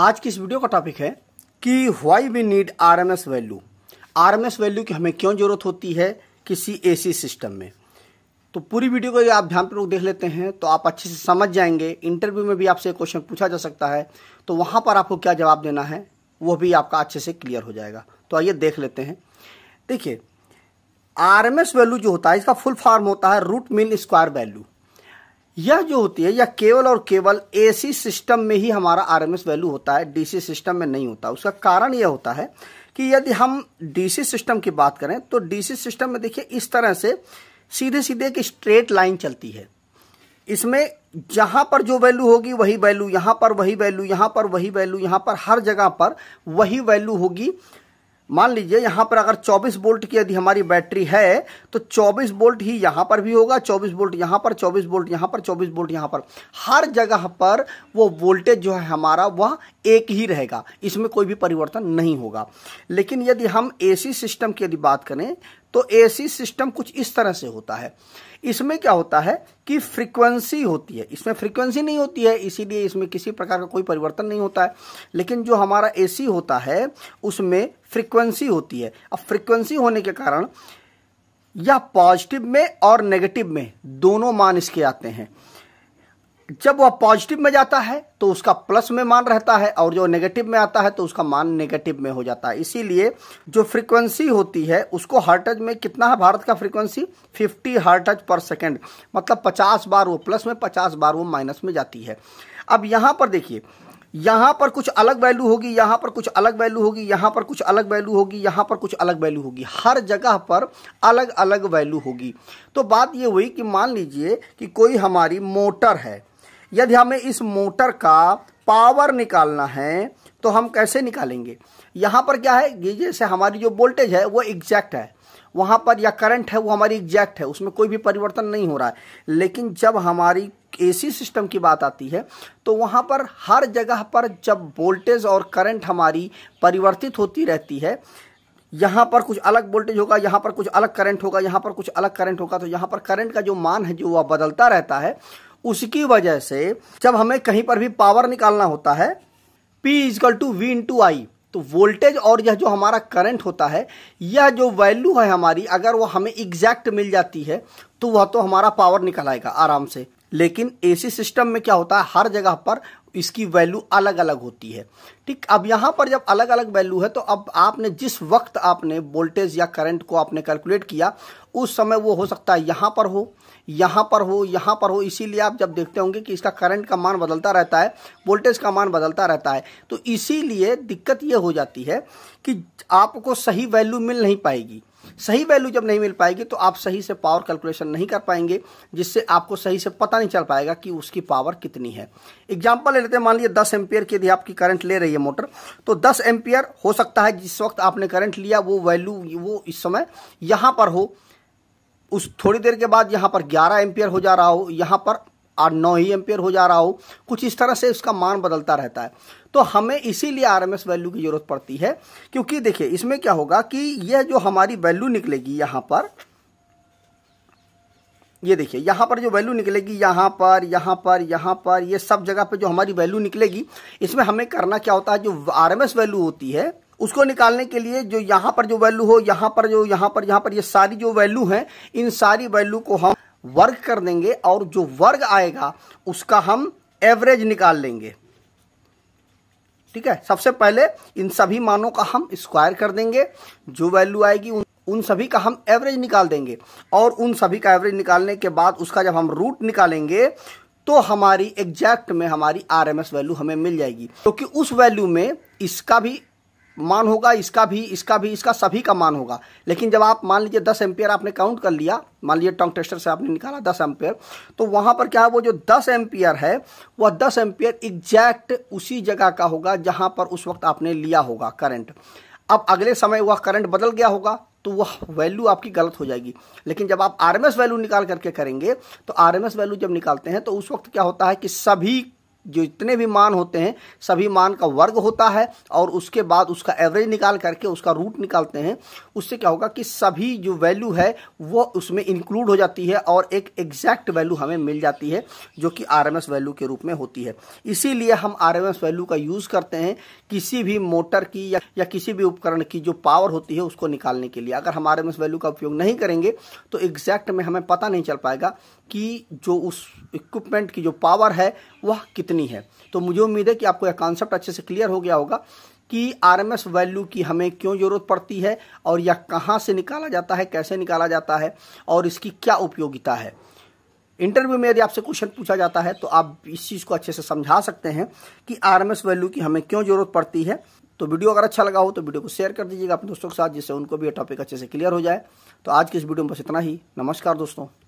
आज की इस वीडियो का टॉपिक है कि why we need R M S value R M S value की हमें क्यों ज़रूरत होती है किसी ए सी सिस्टम में तो पूरी वीडियो को यदि आप ध्यानपूर्वक देख लेते हैं तो आप अच्छे से समझ जाएंगे इंटरव्यू में भी आपसे क्वेश्चन पूछा जा सकता है तो वहां पर आपको क्या जवाब देना है वह भी आपका अच्छे से क्लियर हो जाएगा तो आइए देख लेते हैं देखिए आर एम एस वैल्यू जो होता है इसका फुल फॉर्म होता है रूट मीन स्क्वायर वैल्यू यह जो होती है यह केवल और केवल एसी सिस्टम में ही हमारा आरएमएस वैल्यू होता है डीसी सिस्टम में नहीं होता उसका कारण यह होता है कि यदि हम डीसी सिस्टम की बात करें तो डीसी सिस्टम में देखिए इस तरह से सीधे सीधे एक स्ट्रेट लाइन चलती है इसमें जहां पर जो वैल्यू होगी वही वैल्यू यहां पर वही वैल्यू यहां पर वही वैल्यू यहां पर हर जगह पर वही वैल्यू होगी मान लीजिए यहाँ पर अगर 24 वोल्ट की यदि हमारी बैटरी है तो 24 वोल्ट ही यहाँ पर भी होगा 24 वोल्ट यहाँ पर 24 वोल्ट यहाँ पर 24 वोल्ट यहाँ पर हर जगह पर वो वोल्टेज जो है हमारा वह एक ही रहेगा इसमें कोई भी परिवर्तन नहीं होगा लेकिन यदि हम एसी सिस्टम की यदि बात करें तो एसी सिस्टम कुछ इस तरह से होता है इसमें क्या होता है कि फ्रीक्वेंसी होती है इसमें फ्रीक्वेंसी नहीं होती है इसीलिए इसमें किसी प्रकार का कोई परिवर्तन नहीं होता है लेकिन जो हमारा एसी होता है उसमें फ्रीक्वेंसी होती है अब फ्रीक्वेंसी होने के कारण यह पॉजिटिव में और नेगेटिव में दोनों मान इसके आते हैं जब वह पॉजिटिव में जाता है तो उसका प्लस में मान रहता है और जो नेगेटिव में आता है तो उसका मान नेगेटिव में हो जाता है इसीलिए जो फ्रीक्वेंसी होती है उसको हर्टज में कितना है भारत का फ्रीक्वेंसी 50 हार्टज पर सेकंड मतलब 50 बार वो प्लस में 50 बार वो माइनस में जाती है अब यहाँ पर देखिए यहाँ पर कुछ अलग वैल्यू होगी यहाँ पर कुछ अलग वैल्यू होगी यहाँ पर कुछ अलग वैल्यू होगी यहाँ पर कुछ अलग वैल्यू होगी हर जगह पर अलग अलग वैल्यू होगी तो बात ये हुई कि मान लीजिए कि कोई हमारी मोटर है यदि हमें इस मोटर का पावर निकालना है तो हम कैसे निकालेंगे यहाँ पर क्या है जैसे हमारी जो वोल्टेज है वो एग्जैक्ट है वहाँ पर या करंट है वो हमारी एग्जैक्ट है उसमें कोई भी परिवर्तन नहीं हो रहा है लेकिन जब हमारी एसी सिस्टम की बात आती है तो वहाँ पर हर जगह पर जब वोल्टेज और करंट हमारी परिवर्तित होती रहती है यहाँ पर कुछ अलग वोल्टेज होगा यहाँ पर कुछ अलग करंट होगा यहाँ पर कुछ अलग करंट होगा तो यहाँ पर करंट का जो मान है जो वह बदलता रहता है उसकी वजह से जब हमें कहीं पर भी पावर निकालना होता है P is equal to V into I तो वोल्टेज और यह जो हमारा करंट होता है यह जो वैल्यू है हमारी अगर वह हमें एग्जैक्ट मिल जाती है तो वह तो हमारा पावर निकल आएगा आराम से लेकिन एसी सिस्टम में क्या होता है हर जगह पर इसकी वैल्यू अलग अलग होती है ठीक अब यहाँ पर जब अलग अलग वैल्यू है तो अब आपने जिस वक्त आपने वोल्टेज या करंट को आपने कैलकुलेट किया उस समय वो हो सकता है यहाँ पर हो यहाँ पर हो यहाँ पर हो इसीलिए आप जब देखते होंगे कि इसका करंट का मान बदलता रहता है वोल्टेज का मान बदलता रहता है तो इसीलिए दिक्कत ये हो जाती है कि आपको सही वैल्यू मिल नहीं पाएगी सही वैल्यू जब नहीं मिल पाएगी तो आप सही से पावर कैलकुलेशन नहीं कर पाएंगे जिससे आपको सही से पता नहीं चल पाएगा कि उसकी पावर कितनी है एग्जाम्पल ले लेते हैं मान लीजिए दस एम्पियर की यदि आपकी करंट ले रही है मोटर तो दस एम्पियर हो सकता है जिस वक्त आपने करंट लिया वो वैल्यू वो इस समय यहां पर हो उस थोड़ी देर के बाद यहां पर ग्यारह एम्पियर हो जा रहा हो यहां पर और नौ ही एम्पियर हो जा रहा हो कुछ इस तरह से उसका मान बदलता रहता है तो हमें इसीलिए आरएमएस वैल्यू की जरूरत पड़ती है क्योंकि देखिए इसमें क्या होगा कि यह जो हमारी वैल्यू निकलेगी यहाँ पर ये देखिए यहाँ पर जो वैल्यू निकलेगी यहाँ पर यहाँ पर यहाँ पर ये यह सब जगह पर जो हमारी वैल्यू निकलेगी इसमें हमें करना क्या होता है जो आर वैल्यू होती है उसको निकालने के लिए जो यहाँ पर जो वैल्यू हो यहाँ पर जो यहाँ पर यहाँ पर ये यह सारी जो वैल्यू है इन सारी वैल्यू को हम वर्ग कर देंगे और जो वर्ग आएगा उसका हम एवरेज निकाल लेंगे ठीक है सबसे पहले इन सभी मानों का हम स्क्वायर कर देंगे जो वैल्यू आएगी उन उन सभी का हम एवरेज निकाल देंगे और उन सभी का एवरेज निकालने के बाद उसका जब हम रूट निकालेंगे तो हमारी एग्जैक्ट में हमारी आरएमएस वैल्यू हमें मिल जाएगी क्योंकि तो उस वैल्यू में इसका भी मान होगा इसका भी इसका भी इसका सभी का मान होगा लेकिन जब आप मान लीजिए दस एम्पियर आपने काउंट कर लिया मान लीजिए टॉन्ग टेस्टर से आपने निकाला दस एम्पियर तो वहां पर क्या है वो जो दस एम्पियर है वह दस एम्पियर एग्जैक्ट उसी जगह का होगा जहां पर उस वक्त आपने लिया होगा करंट अब अगले समय वह करंट बदल गया होगा तो वह वैल्यू आपकी गलत हो जाएगी लेकिन जब आप आरएमएस वैल्यू निकाल करके करेंगे तो आरएमएस वैल्यू जब निकालते हैं तो उस वक्त क्या होता है कि सभी जितने भी मान होते हैं सभी मान का वर्ग होता है और उसके बाद उसका एवरेज निकाल करके उसका रूट निकालते हैं उससे क्या होगा कि सभी जो वैल्यू है वो उसमें इंक्लूड हो जाती है और एक एग्जैक्ट वैल्यू हमें मिल जाती है जो कि आर वैल्यू के रूप में होती है इसीलिए हम आर वैल्यू का यूज़ करते हैं किसी भी मोटर की या, या किसी भी उपकरण की जो पावर होती है उसको निकालने के लिए अगर हम आर वैल्यू का उपयोग नहीं करेंगे तो एग्जैक्ट में हमें पता नहीं चल पाएगा कि जो उस इक्विपमेंट की जो पावर है वह कितनी करनी है तो मुझे उम्मीद है कि आपको यह कॉन्सेप्ट अच्छे से क्लियर हो गया होगा कि आरएमएस वैल्यू की हमें क्यों ज़रूरत पड़ती है और यह कहाँ से निकाला जाता है कैसे निकाला जाता है और इसकी क्या उपयोगिता है इंटरव्यू में यदि आपसे क्वेश्चन पूछा जाता है तो आप इस चीज़ को अच्छे से समझा सकते हैं कि आरएमएस वैल्यू की हमें क्यों ज़रूरत पड़ती है तो वीडियो अगर अच्छा लगा हो तो वीडियो को शेयर कर दीजिएगा अपने दोस्तों के साथ जिससे उनको भी यह टॉपिक अच्छे से क्लियर हो जाए तो आज के इस वीडियो में बस इतना ही नमस्कार दोस्तों